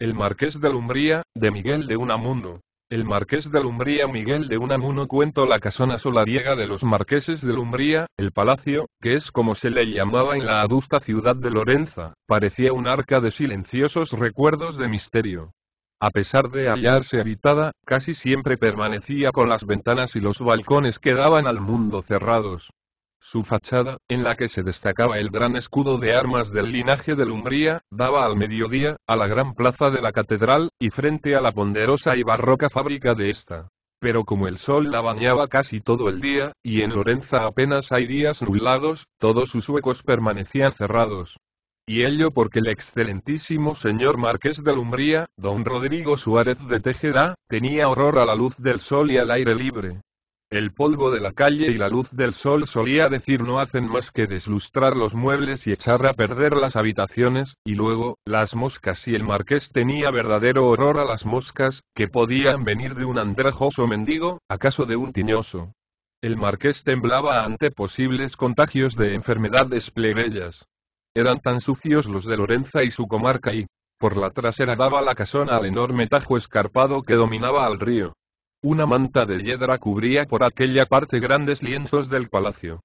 El Marqués de Lumbría, de Miguel de Unamuno. El Marqués de Lumbría Miguel de Unamuno cuento la casona solariega de los Marqueses de Lumbría, el palacio, que es como se le llamaba en la adusta ciudad de Lorenza, parecía un arca de silenciosos recuerdos de misterio. A pesar de hallarse habitada, casi siempre permanecía con las ventanas y los balcones que daban al mundo cerrados. Su fachada, en la que se destacaba el gran escudo de armas del linaje de Lumbría, daba al mediodía, a la gran plaza de la catedral, y frente a la ponderosa y barroca fábrica de esta. Pero como el sol la bañaba casi todo el día, y en Lorenza apenas hay días nublados, todos sus huecos permanecían cerrados. Y ello porque el excelentísimo señor marqués de Lumbría, don Rodrigo Suárez de Tejeda, tenía horror a la luz del sol y al aire libre. El polvo de la calle y la luz del sol solía decir no hacen más que deslustrar los muebles y echar a perder las habitaciones, y luego, las moscas y el marqués tenía verdadero horror a las moscas, que podían venir de un andrajoso mendigo, acaso de un tiñoso. El marqués temblaba ante posibles contagios de enfermedades plebeyas. Eran tan sucios los de Lorenza y su comarca y, por la trasera daba la casona al enorme tajo escarpado que dominaba al río. Una manta de hiedra cubría por aquella parte grandes lienzos del palacio.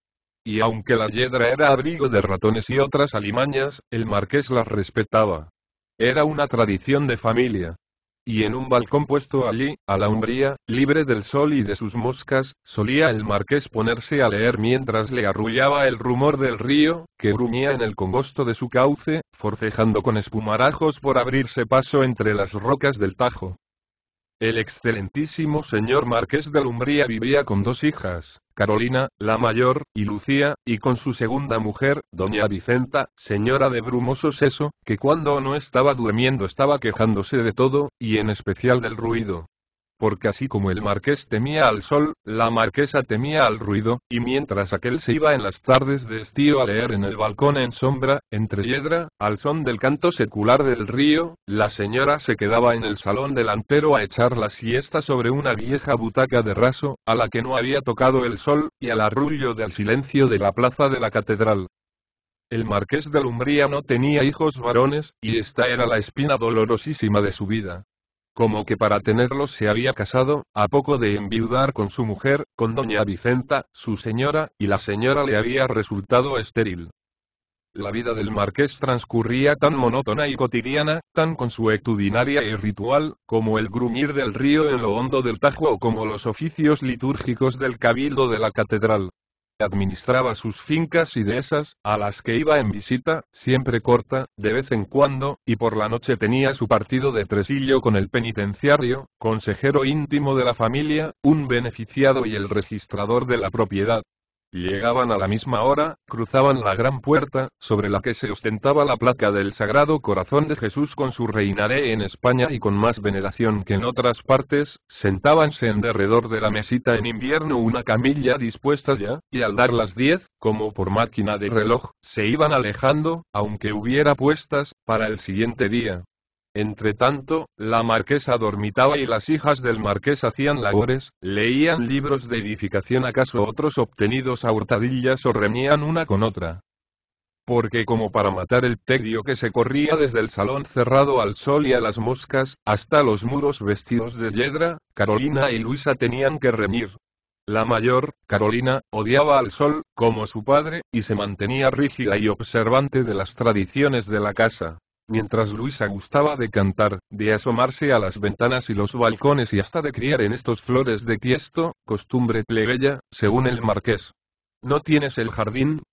Y aunque la hiedra era abrigo de ratones y otras alimañas, el marqués las respetaba. Era una tradición de familia. Y en un balcón puesto allí, a la umbría, libre del sol y de sus moscas, solía el marqués ponerse a leer mientras le arrullaba el rumor del río, que gruñía en el congosto de su cauce, forcejando con espumarajos por abrirse paso entre las rocas del Tajo. El excelentísimo señor Marqués de Lumbría vivía con dos hijas, Carolina, la mayor, y Lucía, y con su segunda mujer, doña Vicenta, señora de brumoso seso, que cuando no estaba durmiendo estaba quejándose de todo, y en especial del ruido, porque así como el marqués temía al sol, la marquesa temía al ruido, y mientras aquel se iba en las tardes de estío a leer en el balcón en sombra, entre hiedra, al son del canto secular del río, la señora se quedaba en el salón delantero a echar la siesta sobre una vieja butaca de raso, a la que no había tocado el sol, y al arrullo del silencio de la plaza de la catedral. El marqués de Lumbría no tenía hijos varones, y esta era la espina dolorosísima de su vida como que para tenerlos se había casado, a poco de enviudar con su mujer, con doña Vicenta, su señora, y la señora le había resultado estéril. La vida del marqués transcurría tan monótona y cotidiana, tan consuetudinaria y ritual, como el gruñir del río en lo hondo del Tajo o como los oficios litúrgicos del cabildo de la catedral administraba sus fincas y dehesas, a las que iba en visita, siempre corta, de vez en cuando, y por la noche tenía su partido de tresillo con el penitenciario, consejero íntimo de la familia, un beneficiado y el registrador de la propiedad, Llegaban a la misma hora, cruzaban la gran puerta, sobre la que se ostentaba la placa del Sagrado Corazón de Jesús con su reinaré en España y con más veneración que en otras partes, sentábanse en derredor de la mesita en invierno una camilla dispuesta ya, y al dar las diez, como por máquina de reloj, se iban alejando, aunque hubiera puestas, para el siguiente día, entre tanto, la marquesa dormitaba y las hijas del marqués hacían labores, leían libros de edificación acaso otros obtenidos a hurtadillas o remían una con otra. Porque como para matar el tedio que se corría desde el salón cerrado al sol y a las moscas, hasta los muros vestidos de yedra, Carolina y Luisa tenían que remir. La mayor, Carolina, odiaba al sol, como su padre, y se mantenía rígida y observante de las tradiciones de la casa mientras Luisa gustaba de cantar, de asomarse a las ventanas y los balcones y hasta de criar en estos flores de tiesto, costumbre plebeya, según el marqués. ¿No tienes el jardín?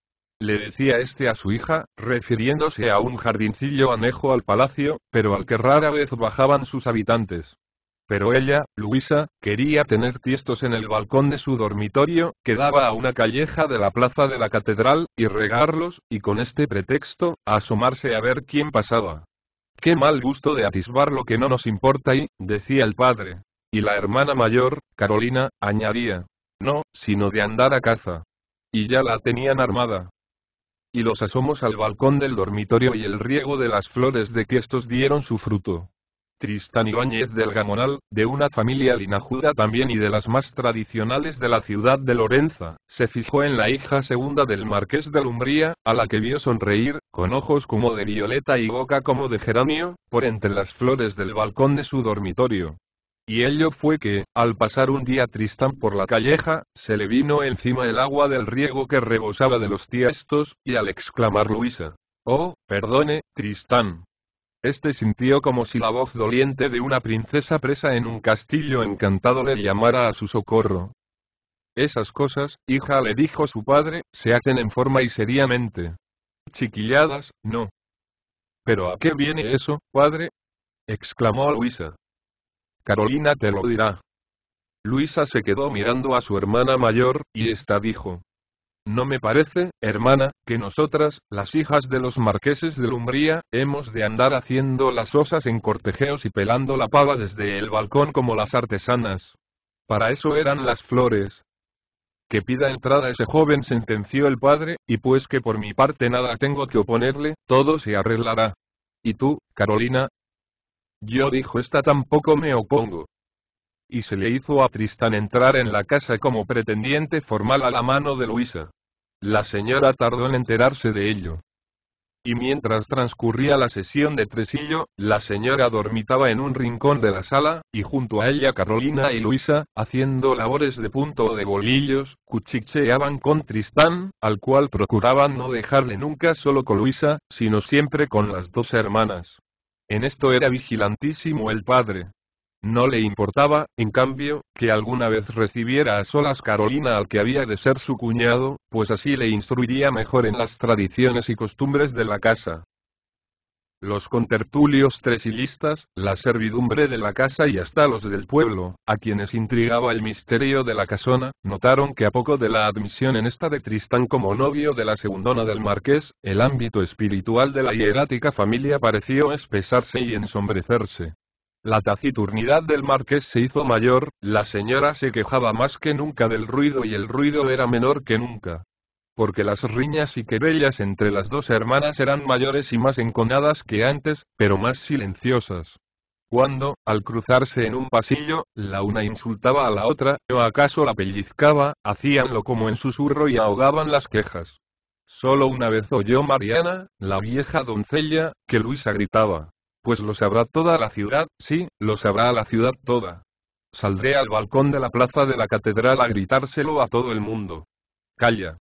le decía este a su hija, refiriéndose a un jardincillo anejo al palacio, pero al que rara vez bajaban sus habitantes. Pero ella, Luisa, quería tener tiestos en el balcón de su dormitorio, que daba a una calleja de la plaza de la catedral, y regarlos, y con este pretexto, asomarse a ver quién pasaba. Qué mal gusto de atisbar lo que no nos importa y, decía el padre. Y la hermana mayor, Carolina, añadía. No, sino de andar a caza. Y ya la tenían armada y los asomos al balcón del dormitorio y el riego de las flores de tiestos dieron su fruto. Tristán Ibáñez del Gamonal, de una familia linajuda también y de las más tradicionales de la ciudad de Lorenza, se fijó en la hija segunda del marqués de Lumbría, a la que vio sonreír, con ojos como de violeta y boca como de geranio, por entre las flores del balcón de su dormitorio. Y ello fue que, al pasar un día Tristán por la calleja, se le vino encima el agua del riego que rebosaba de los tiestos, y al exclamar Luisa, Oh, perdone, Tristán, este sintió como si la voz doliente de una princesa presa en un castillo encantado le llamara a su socorro. Esas cosas, hija le dijo su padre, se hacen en forma y seriamente. Chiquilladas, no. ¿Pero a qué viene eso, padre? exclamó Luisa. Carolina te lo dirá. Luisa se quedó mirando a su hermana mayor, y esta dijo. No me parece, hermana, que nosotras, las hijas de los marqueses de Lumbría, hemos de andar haciendo las osas en cortejeos y pelando la pava desde el balcón como las artesanas. Para eso eran las flores. Que pida entrada ese joven sentenció el padre, y pues que por mi parte nada tengo que oponerle, todo se arreglará. ¿Y tú, Carolina? Yo dijo esta tampoco me opongo y se le hizo a Tristán entrar en la casa como pretendiente formal a la mano de Luisa. La señora tardó en enterarse de ello. Y mientras transcurría la sesión de tresillo, la señora dormitaba en un rincón de la sala, y junto a ella Carolina y Luisa, haciendo labores de punto o de bolillos, cuchicheaban con Tristán, al cual procuraban no dejarle nunca solo con Luisa, sino siempre con las dos hermanas. En esto era vigilantísimo el padre. No le importaba, en cambio, que alguna vez recibiera a solas Carolina al que había de ser su cuñado, pues así le instruiría mejor en las tradiciones y costumbres de la casa. Los contertulios tresilistas, la servidumbre de la casa y hasta los del pueblo, a quienes intrigaba el misterio de la casona, notaron que a poco de la admisión en esta de Tristán como novio de la segundona del marqués, el ámbito espiritual de la hierática familia pareció espesarse y ensombrecerse. La taciturnidad del marqués se hizo mayor, la señora se quejaba más que nunca del ruido y el ruido era menor que nunca. Porque las riñas y querellas entre las dos hermanas eran mayores y más enconadas que antes, pero más silenciosas. Cuando, al cruzarse en un pasillo, la una insultaba a la otra, o acaso la pellizcaba, hacíanlo como en susurro y ahogaban las quejas. Solo una vez oyó Mariana, la vieja doncella, que Luisa gritaba, pues lo sabrá toda la ciudad, sí, lo sabrá la ciudad toda. Saldré al balcón de la plaza de la catedral a gritárselo a todo el mundo. Calla.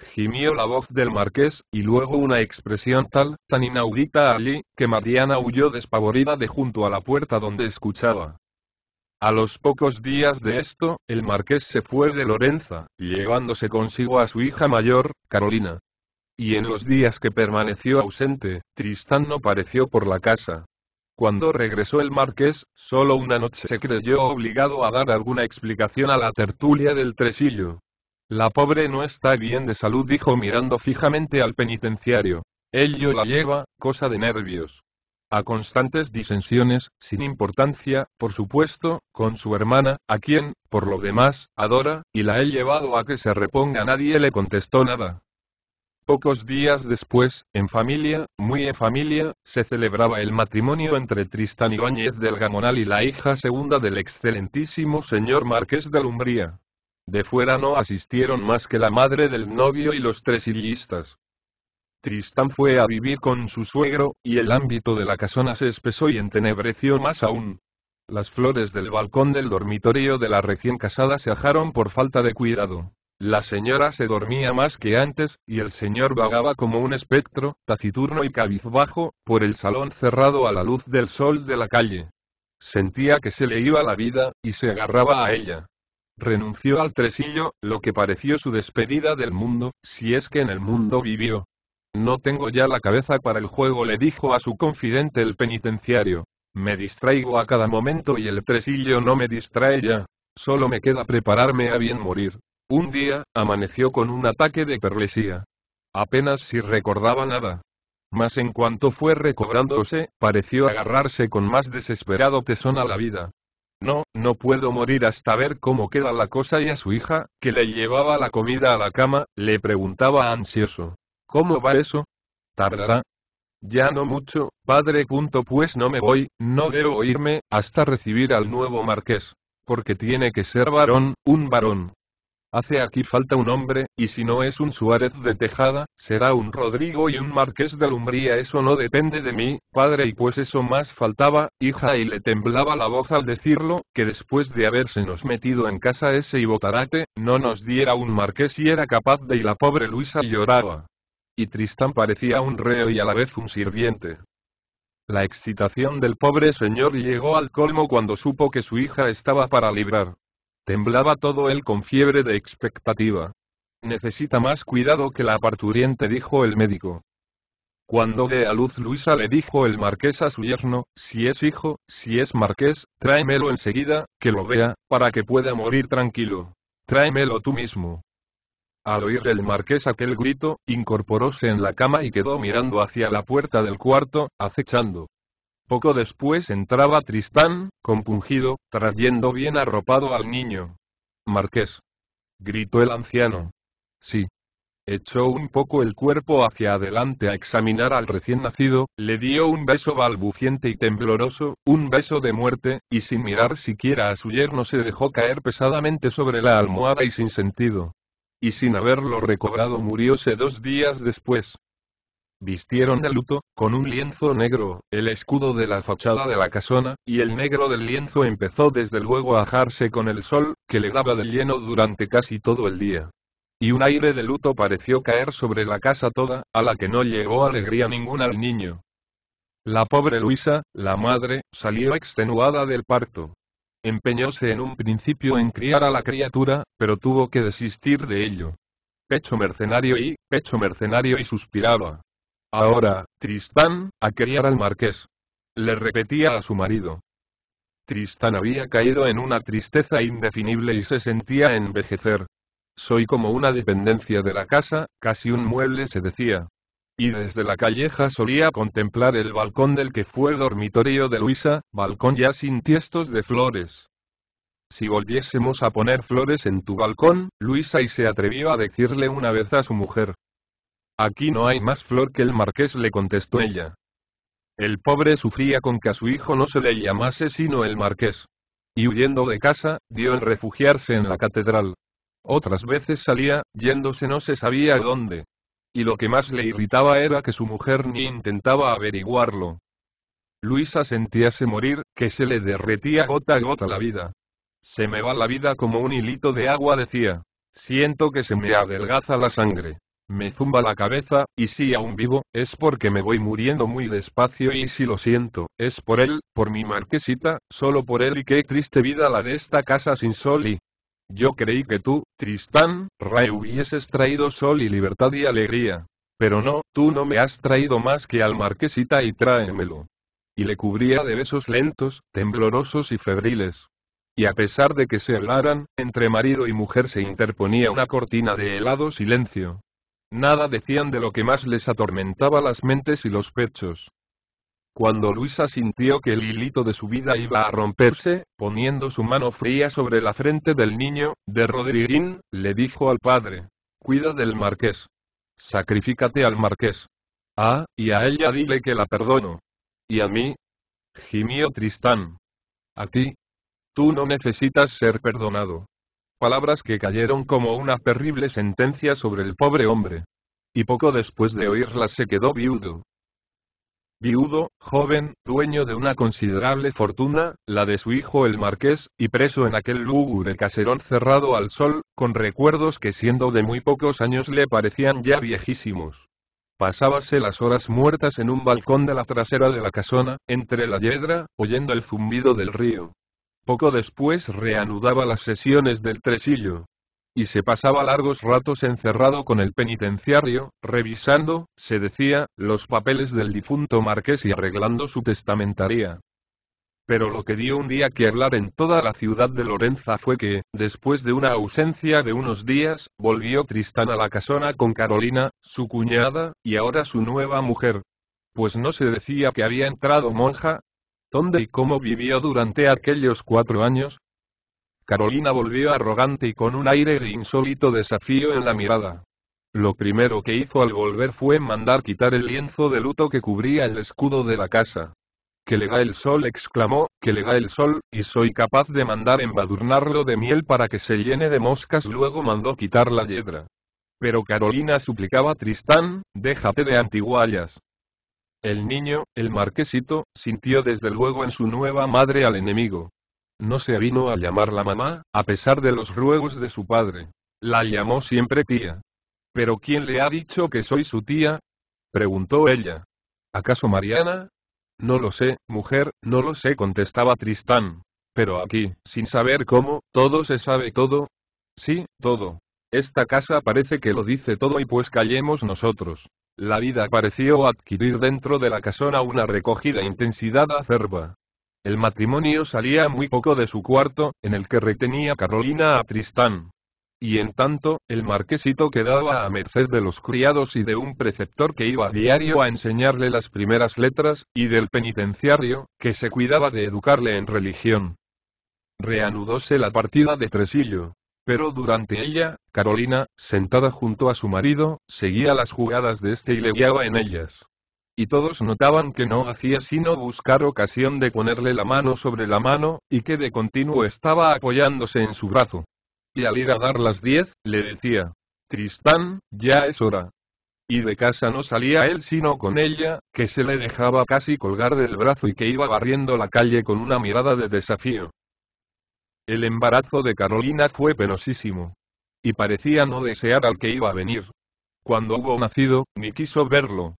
Gimió la voz del marqués, y luego una expresión tal, tan inaudita allí, que Mariana huyó despavorida de junto a la puerta donde escuchaba. A los pocos días de esto, el marqués se fue de Lorenza, llevándose consigo a su hija mayor, Carolina. Y en los días que permaneció ausente, Tristán no pareció por la casa. Cuando regresó el marqués, solo una noche se creyó obligado a dar alguna explicación a la tertulia del tresillo. La pobre no está bien de salud, dijo mirando fijamente al penitenciario. Ello la lleva, cosa de nervios. A constantes disensiones, sin importancia, por supuesto, con su hermana, a quien, por lo demás, adora, y la he llevado a que se reponga. Nadie le contestó nada. Pocos días después, en familia, muy en familia, se celebraba el matrimonio entre Tristán Ibáñez del Gamonal y la hija segunda del excelentísimo señor Marqués de Lumbría. De fuera no asistieron más que la madre del novio y los tres hillistas. Tristán fue a vivir con su suegro, y el ámbito de la casona se espesó y entenebreció más aún. Las flores del balcón del dormitorio de la recién casada se ajaron por falta de cuidado. La señora se dormía más que antes, y el señor vagaba como un espectro, taciturno y cabizbajo, por el salón cerrado a la luz del sol de la calle. Sentía que se le iba la vida, y se agarraba a ella. Renunció al tresillo, lo que pareció su despedida del mundo, si es que en el mundo vivió. No tengo ya la cabeza para el juego, le dijo a su confidente el penitenciario. Me distraigo a cada momento y el tresillo no me distrae ya. Solo me queda prepararme a bien morir, un día, amaneció con un ataque de perlesía. Apenas si recordaba nada. Mas en cuanto fue recobrándose, pareció agarrarse con más desesperado tesón a la vida. No, no puedo morir hasta ver cómo queda la cosa y a su hija, que le llevaba la comida a la cama, le preguntaba ansioso. ¿Cómo va eso? ¿Tardará? Ya no mucho, padre. Punto pues no me voy, no debo irme, hasta recibir al nuevo marqués. Porque tiene que ser varón, un varón. Hace aquí falta un hombre, y si no es un Suárez de Tejada, será un Rodrigo y un Marqués de Lumbría. Eso no depende de mí, padre, y pues eso más faltaba, hija, y le temblaba la voz al decirlo, que después de haberse metido en casa ese y botarate, no nos diera un marqués y era capaz de y la pobre Luisa lloraba. Y Tristán parecía un reo y a la vez un sirviente. La excitación del pobre señor llegó al colmo cuando supo que su hija estaba para librar. Temblaba todo él con fiebre de expectativa. Necesita más cuidado que la parturiente, dijo el médico. Cuando ve a luz Luisa le dijo el marqués a su yerno, si es hijo, si es marqués, tráemelo enseguida, que lo vea, para que pueda morir tranquilo. Tráemelo tú mismo. Al oír el marqués aquel grito, incorporóse en la cama y quedó mirando hacia la puerta del cuarto, acechando. Poco después entraba Tristán, compungido, trayendo bien arropado al niño. Marqués. Gritó el anciano. Sí. Echó un poco el cuerpo hacia adelante a examinar al recién nacido, le dio un beso balbuciente y tembloroso, un beso de muerte, y sin mirar siquiera a su yerno se dejó caer pesadamente sobre la almohada y sin sentido. Y sin haberlo recobrado murióse dos días después. Vistieron de luto, con un lienzo negro, el escudo de la fachada de la casona, y el negro del lienzo empezó desde luego a ajarse con el sol, que le daba de lleno durante casi todo el día. Y un aire de luto pareció caer sobre la casa toda, a la que no llegó alegría ninguna al niño. La pobre Luisa, la madre, salió extenuada del parto. Empeñóse en un principio en criar a la criatura, pero tuvo que desistir de ello. Pecho mercenario y, pecho mercenario y suspiraba. Ahora, Tristán, a criar al marqués. Le repetía a su marido. Tristán había caído en una tristeza indefinible y se sentía envejecer. Soy como una dependencia de la casa, casi un mueble se decía. Y desde la calleja solía contemplar el balcón del que fue dormitorio de Luisa, balcón ya sin tiestos de flores. Si volviésemos a poner flores en tu balcón, Luisa y se atrevió a decirle una vez a su mujer, Aquí no hay más flor que el marqués le contestó ella. El pobre sufría con que a su hijo no se le llamase sino el marqués. Y huyendo de casa, dio en refugiarse en la catedral. Otras veces salía, yéndose no se sabía dónde. Y lo que más le irritaba era que su mujer ni intentaba averiguarlo. Luisa sentíase morir, que se le derretía gota a gota la vida. Se me va la vida como un hilito de agua decía. Siento que se me adelgaza la sangre. Me zumba la cabeza, y si aún vivo, es porque me voy muriendo muy despacio y si lo siento, es por él, por mi marquesita, solo por él y qué triste vida la de esta casa sin sol y... Yo creí que tú, Tristán, Ray, hubieses traído sol y libertad y alegría. Pero no, tú no me has traído más que al marquesita y tráemelo. Y le cubría de besos lentos, temblorosos y febriles. Y a pesar de que se hablaran, entre marido y mujer se interponía una cortina de helado silencio. Nada decían de lo que más les atormentaba las mentes y los pechos. Cuando Luisa sintió que el hilito de su vida iba a romperse, poniendo su mano fría sobre la frente del niño, de Rodriguín, le dijo al padre, Cuida del marqués. Sacrifícate al marqués. Ah, y a ella dile que la perdono. ¿Y a mí? gimió Tristán. A ti. Tú no necesitas ser perdonado palabras que cayeron como una terrible sentencia sobre el pobre hombre. Y poco después de oírlas se quedó viudo. Viudo, joven, dueño de una considerable fortuna, la de su hijo el marqués, y preso en aquel lúgubre caserón cerrado al sol, con recuerdos que siendo de muy pocos años le parecían ya viejísimos. Pasábase las horas muertas en un balcón de la trasera de la casona, entre la yedra, oyendo el zumbido del río. Poco después reanudaba las sesiones del tresillo. Y se pasaba largos ratos encerrado con el penitenciario, revisando, se decía, los papeles del difunto marqués y arreglando su testamentaría. Pero lo que dio un día que hablar en toda la ciudad de Lorenza fue que, después de una ausencia de unos días, volvió Tristán a la casona con Carolina, su cuñada, y ahora su nueva mujer. Pues no se decía que había entrado monja, ¿Dónde y cómo vivió durante aquellos cuatro años? Carolina volvió arrogante y con un aire de insólito desafío en la mirada. Lo primero que hizo al volver fue mandar quitar el lienzo de luto que cubría el escudo de la casa. Que le da el sol, exclamó, que le da el sol, y soy capaz de mandar embadurnarlo de miel para que se llene de moscas. Luego mandó quitar la yedra. Pero Carolina suplicaba a Tristán, déjate de antiguallas. El niño, el marquesito, sintió desde luego en su nueva madre al enemigo. No se vino a llamar la mamá, a pesar de los ruegos de su padre. La llamó siempre tía. ¿Pero quién le ha dicho que soy su tía? preguntó ella. ¿Acaso Mariana? No lo sé, mujer, no lo sé, contestaba Tristán. Pero aquí, sin saber cómo, todo se sabe todo. Sí, todo. Esta casa parece que lo dice todo y pues callemos nosotros. La vida pareció adquirir dentro de la casona una recogida intensidad acerba. El matrimonio salía muy poco de su cuarto, en el que retenía Carolina a Tristán. Y en tanto, el marquesito quedaba a merced de los criados y de un preceptor que iba a diario a enseñarle las primeras letras, y del penitenciario, que se cuidaba de educarle en religión. Reanudóse la partida de tresillo. Pero durante ella, Carolina, sentada junto a su marido, seguía las jugadas de este y le guiaba en ellas. Y todos notaban que no hacía sino buscar ocasión de ponerle la mano sobre la mano, y que de continuo estaba apoyándose en su brazo. Y al ir a dar las diez, le decía, Tristán, ya es hora. Y de casa no salía él sino con ella, que se le dejaba casi colgar del brazo y que iba barriendo la calle con una mirada de desafío. El embarazo de Carolina fue penosísimo. Y parecía no desear al que iba a venir. Cuando hubo nacido, ni quiso verlo.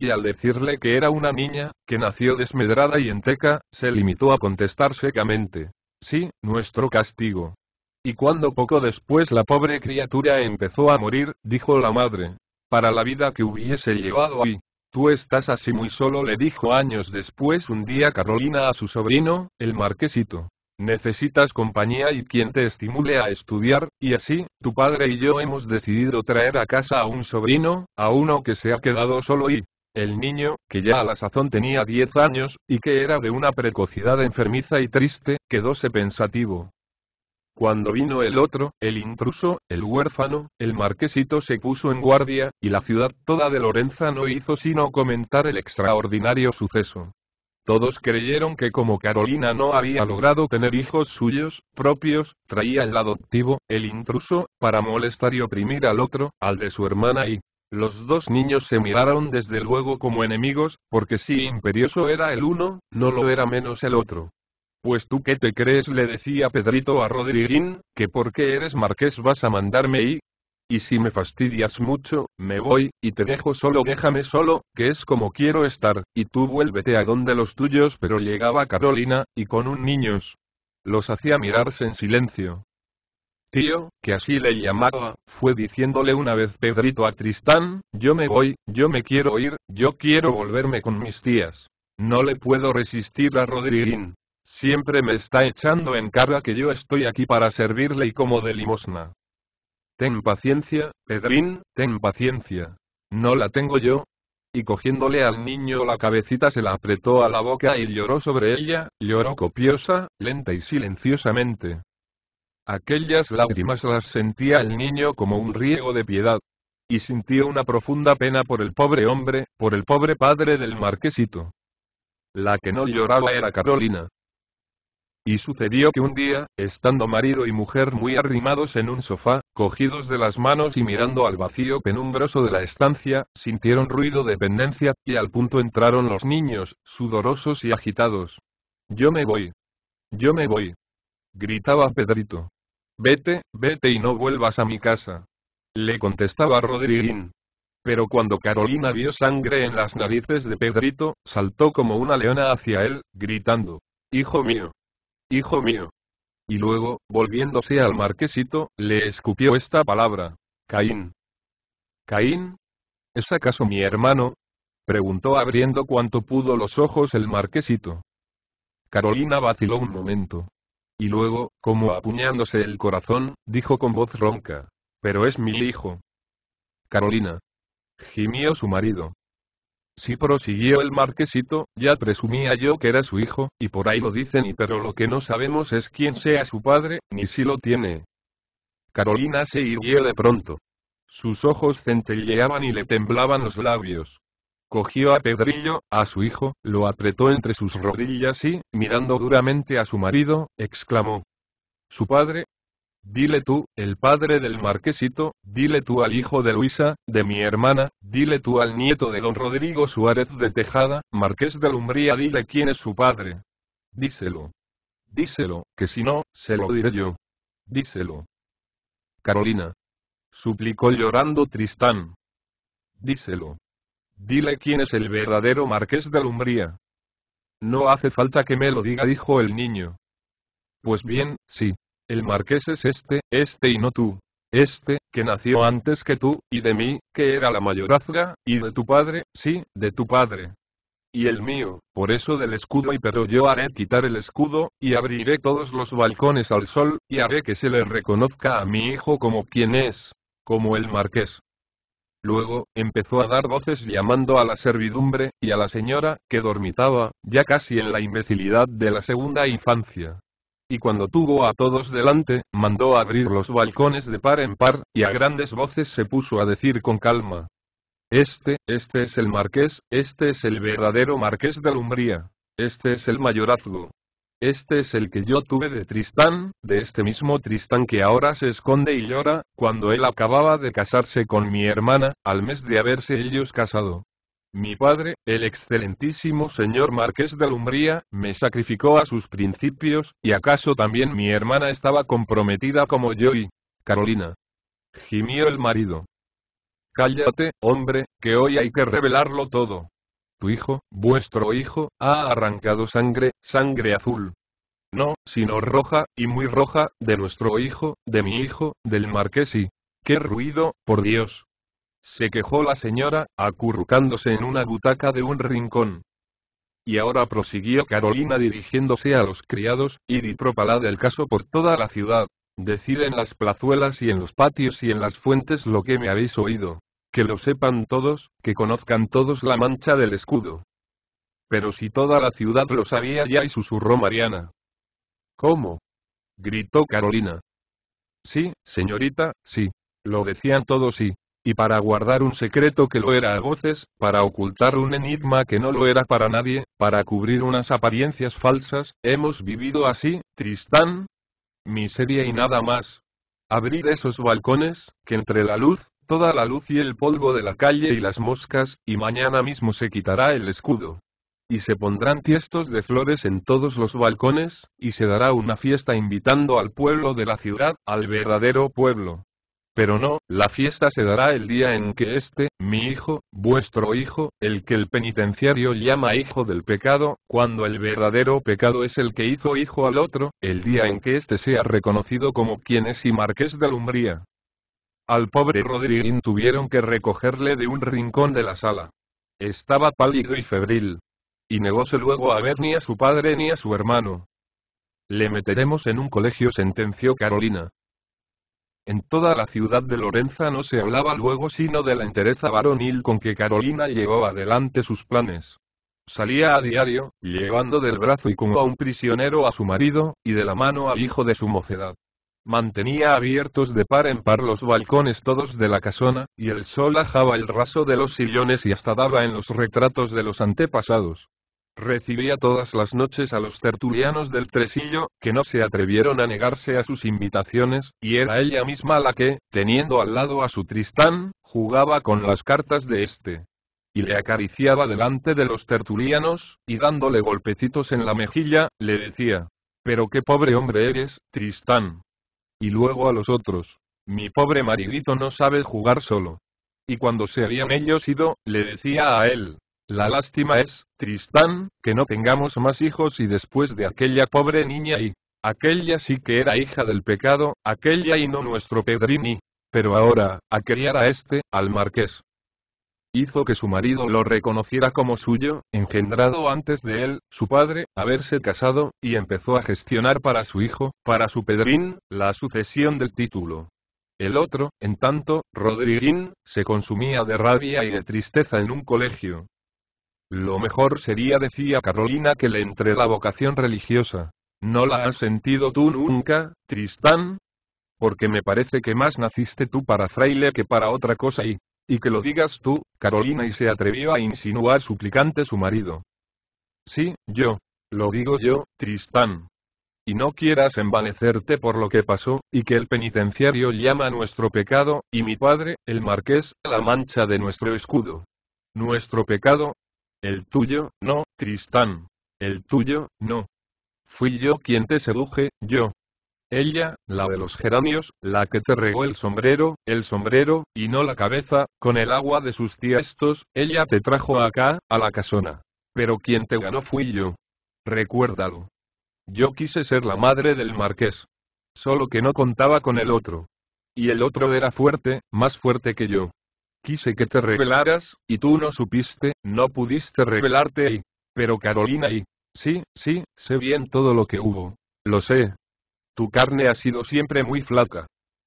Y al decirle que era una niña, que nació desmedrada y enteca, se limitó a contestar secamente. Sí, nuestro castigo. Y cuando poco después la pobre criatura empezó a morir, dijo la madre. Para la vida que hubiese llevado ahí. Tú estás así muy solo, le dijo años después un día Carolina a su sobrino, el marquesito. Necesitas compañía y quien te estimule a estudiar, y así, tu padre y yo hemos decidido traer a casa a un sobrino, a uno que se ha quedado solo y... El niño, que ya a la sazón tenía diez años, y que era de una precocidad enfermiza y triste, quedóse pensativo. Cuando vino el otro, el intruso, el huérfano, el marquesito se puso en guardia, y la ciudad toda de Lorenza no hizo sino comentar el extraordinario suceso. Todos creyeron que como Carolina no había logrado tener hijos suyos, propios, traía el adoptivo, el intruso, para molestar y oprimir al otro, al de su hermana y... Los dos niños se miraron desde luego como enemigos, porque si imperioso era el uno, no lo era menos el otro. Pues tú qué te crees, le decía Pedrito a Rodriguín, que porque eres marqués vas a mandarme y, y si me fastidias mucho, me voy, y te dejo solo, déjame solo, que es como quiero estar, y tú vuélvete a donde los tuyos. Pero llegaba Carolina, y con un niños. Los hacía mirarse en silencio. Tío, que así le llamaba, fue diciéndole una vez Pedrito a Tristán, yo me voy, yo me quiero ir, yo quiero volverme con mis tías. No le puedo resistir a Rodríguez. Siempre me está echando en cara que yo estoy aquí para servirle y como de limosna. Ten paciencia, Pedrín, ten paciencia. No la tengo yo. Y cogiéndole al niño la cabecita se la apretó a la boca y lloró sobre ella, lloró copiosa, lenta y silenciosamente. Aquellas lágrimas las sentía el niño como un riego de piedad. Y sintió una profunda pena por el pobre hombre, por el pobre padre del marquesito. La que no lloraba era Carolina. Y sucedió que un día, estando marido y mujer muy arrimados en un sofá, cogidos de las manos y mirando al vacío penumbroso de la estancia, sintieron ruido de pendencia, y al punto entraron los niños, sudorosos y agitados. Yo me voy. Yo me voy. Gritaba Pedrito. Vete, vete y no vuelvas a mi casa. Le contestaba Rodriguín. Pero cuando Carolina vio sangre en las narices de Pedrito, saltó como una leona hacia él, gritando. Hijo mío hijo mío. Y luego, volviéndose al marquesito, le escupió esta palabra. Caín. Caín. ¿Es acaso mi hermano? preguntó abriendo cuanto pudo los ojos el marquesito. Carolina vaciló un momento. Y luego, como apuñándose el corazón, dijo con voz ronca. Pero es mi hijo. Carolina. Gimió su marido. Si prosiguió el marquesito, ya presumía yo que era su hijo, y por ahí lo dicen y pero lo que no sabemos es quién sea su padre, ni si lo tiene. Carolina se hirió de pronto. Sus ojos centelleaban y le temblaban los labios. Cogió a Pedrillo, a su hijo, lo apretó entre sus rodillas y, mirando duramente a su marido, exclamó. Su padre, Dile tú, el padre del marquesito, dile tú al hijo de Luisa, de mi hermana, dile tú al nieto de don Rodrigo Suárez de Tejada, marqués de Lumbría, dile quién es su padre. Díselo. Díselo, que si no, se lo diré yo. Díselo. Carolina. Suplicó llorando Tristán. Díselo. Dile quién es el verdadero marqués de Lumbría. No hace falta que me lo diga, dijo el niño. Pues bien, sí. El marqués es este, este y no tú. Este, que nació antes que tú, y de mí, que era la mayorazga, y de tu padre, sí, de tu padre. Y el mío, por eso del escudo y pero yo haré quitar el escudo, y abriré todos los balcones al sol, y haré que se le reconozca a mi hijo como quien es, como el marqués. Luego, empezó a dar voces llamando a la servidumbre, y a la señora, que dormitaba, ya casi en la imbecilidad de la segunda infancia y cuando tuvo a todos delante, mandó abrir los balcones de par en par, y a grandes voces se puso a decir con calma. Este, este es el marqués, este es el verdadero marqués de Lumbría. Este es el mayorazgo. Este es el que yo tuve de Tristán, de este mismo Tristán que ahora se esconde y llora, cuando él acababa de casarse con mi hermana, al mes de haberse ellos casado. Mi padre, el excelentísimo señor marqués de Lumbría, me sacrificó a sus principios, y acaso también mi hermana estaba comprometida como yo y... Carolina. Gimió el marido. Cállate, hombre, que hoy hay que revelarlo todo. Tu hijo, vuestro hijo, ha arrancado sangre, sangre azul. No, sino roja, y muy roja, de nuestro hijo, de mi hijo, del marqués y... ¡Qué ruido, por Dios! se quejó la señora, acurrucándose en una butaca de un rincón. Y ahora prosiguió Carolina dirigiéndose a los criados, y propalad el caso por toda la ciudad. Decid en las plazuelas y en los patios y en las fuentes lo que me habéis oído. Que lo sepan todos, que conozcan todos la mancha del escudo. Pero si toda la ciudad lo sabía ya y susurró Mariana. ¿Cómo? gritó Carolina. Sí, señorita, sí. Lo decían todos y, y para guardar un secreto que lo era a voces, para ocultar un enigma que no lo era para nadie, para cubrir unas apariencias falsas, hemos vivido así, Tristán. Miseria y nada más. Abrir esos balcones, que entre la luz, toda la luz y el polvo de la calle y las moscas, y mañana mismo se quitará el escudo. Y se pondrán tiestos de flores en todos los balcones, y se dará una fiesta invitando al pueblo de la ciudad, al verdadero pueblo. Pero no, la fiesta se dará el día en que este, mi hijo, vuestro hijo, el que el penitenciario llama hijo del pecado, cuando el verdadero pecado es el que hizo hijo al otro, el día en que éste sea reconocido como quien es y marqués de Lumbría. Al pobre Rodríguez tuvieron que recogerle de un rincón de la sala. Estaba pálido y febril. Y negóse luego a ver ni a su padre ni a su hermano. Le meteremos en un colegio sentenció Carolina. En toda la ciudad de Lorenza no se hablaba luego sino de la entereza varonil con que Carolina llevó adelante sus planes. Salía a diario, llevando del brazo y como a un prisionero a su marido, y de la mano al hijo de su mocedad. Mantenía abiertos de par en par los balcones todos de la casona, y el sol ajaba el raso de los sillones y hasta daba en los retratos de los antepasados. Recibía todas las noches a los tertulianos del Tresillo, que no se atrevieron a negarse a sus invitaciones, y era ella misma la que, teniendo al lado a su Tristán, jugaba con las cartas de éste. Y le acariciaba delante de los tertulianos, y dándole golpecitos en la mejilla, le decía, Pero qué pobre hombre eres, Tristán. Y luego a los otros, Mi pobre maridito no sabe jugar solo. Y cuando se habían ellos ido, le decía a él, la lástima es, Tristán, que no tengamos más hijos y después de aquella pobre niña y... Aquella sí que era hija del pecado, aquella y no nuestro Pedrini. Pero ahora, a criar a este, al marqués. Hizo que su marido lo reconociera como suyo, engendrado antes de él, su padre, haberse casado, y empezó a gestionar para su hijo, para su Pedrín, la sucesión del título. El otro, en tanto, Rodriguín, se consumía de rabia y de tristeza en un colegio, lo mejor sería, decía Carolina, que le entre la vocación religiosa. ¿No la has sentido tú nunca, Tristán? Porque me parece que más naciste tú para fraile que para otra cosa y... Y que lo digas tú, Carolina, y se atrevió a insinuar suplicante su marido. Sí, yo. Lo digo yo, Tristán. Y no quieras envanecerte por lo que pasó, y que el penitenciario llama nuestro pecado, y mi padre, el marqués, la mancha de nuestro escudo. Nuestro pecado, el tuyo, no, Tristán. El tuyo, no. Fui yo quien te seduje, yo. Ella, la de los geranios, la que te regó el sombrero, el sombrero, y no la cabeza, con el agua de sus tiestos, ella te trajo acá, a la casona. Pero quien te ganó fui yo. Recuérdalo. Yo quise ser la madre del marqués. Solo que no contaba con el otro. Y el otro era fuerte, más fuerte que yo. Quise que te revelaras, y tú no supiste, no pudiste revelarte y... Pero Carolina y... Sí, sí, sé bien todo lo que hubo. Lo sé. Tu carne ha sido siempre muy flaca.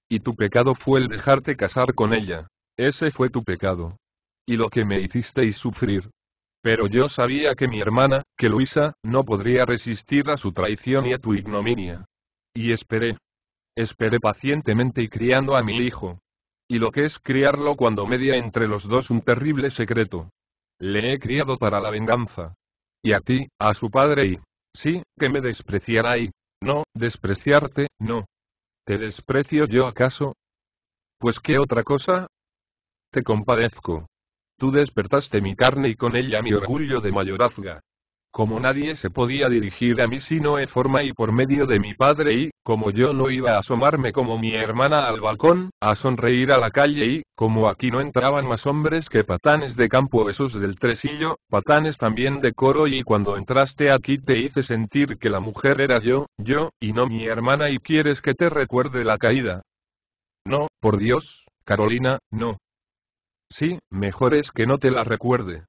Y tu pecado fue el dejarte casar con ella. Ese fue tu pecado. Y lo que me hicisteis sufrir. Pero yo sabía que mi hermana, que Luisa, no podría resistir a su traición y a tu ignominia. Y esperé. Esperé pacientemente y criando a mi hijo y lo que es criarlo cuando media entre los dos un terrible secreto. Le he criado para la venganza. Y a ti, a su padre y... Sí, que me despreciará y... No, despreciarte, no. ¿Te desprecio yo acaso? Pues qué otra cosa? Te compadezco. Tú despertaste mi carne y con ella mi orgullo de mayorazga. Como nadie se podía dirigir a mí sino en forma y por medio de mi padre y, como yo no iba a asomarme como mi hermana al balcón, a sonreír a la calle y, como aquí no entraban más hombres que patanes de campo esos del tresillo, patanes también de coro y cuando entraste aquí te hice sentir que la mujer era yo, yo, y no mi hermana y quieres que te recuerde la caída. No, por Dios, Carolina, no. Sí, mejor es que no te la recuerde.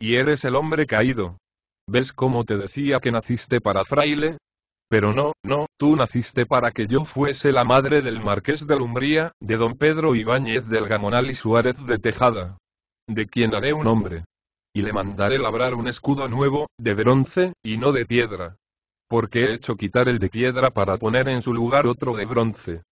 Y eres el hombre caído, ¿Ves cómo te decía que naciste para fraile? Pero no, no, tú naciste para que yo fuese la madre del marqués de Lumbría, de don Pedro Ibáñez del Gamonal y Suárez de Tejada. De quien haré un hombre. Y le mandaré labrar un escudo nuevo, de bronce, y no de piedra. Porque he hecho quitar el de piedra para poner en su lugar otro de bronce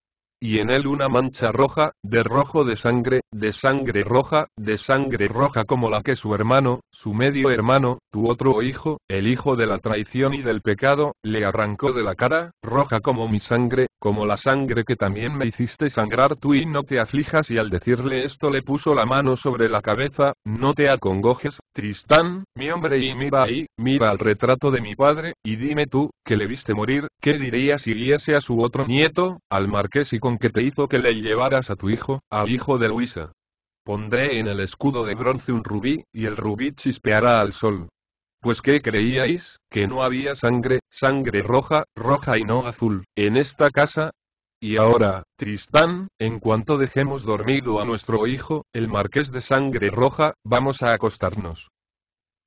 y en él una mancha roja, de rojo de sangre, de sangre roja, de sangre roja como la que su hermano, su medio hermano, tu otro hijo, el hijo de la traición y del pecado, le arrancó de la cara, roja como mi sangre, como la sangre que también me hiciste sangrar tú y no te aflijas y al decirle esto le puso la mano sobre la cabeza, no te acongojes, Tristán, mi hombre y mi ahí, mira al retrato de mi padre, y dime tú, que le viste morir, ¿qué dirías si viese a su otro nieto, al marqués y con qué te hizo que le llevaras a tu hijo, al hijo de Luisa? Pondré en el escudo de bronce un rubí, y el rubí chispeará al sol. Pues ¿qué creíais? Que no había sangre, sangre roja, roja y no azul, en esta casa. Y ahora, Tristán, en cuanto dejemos dormido a nuestro hijo, el marqués de sangre roja, vamos a acostarnos.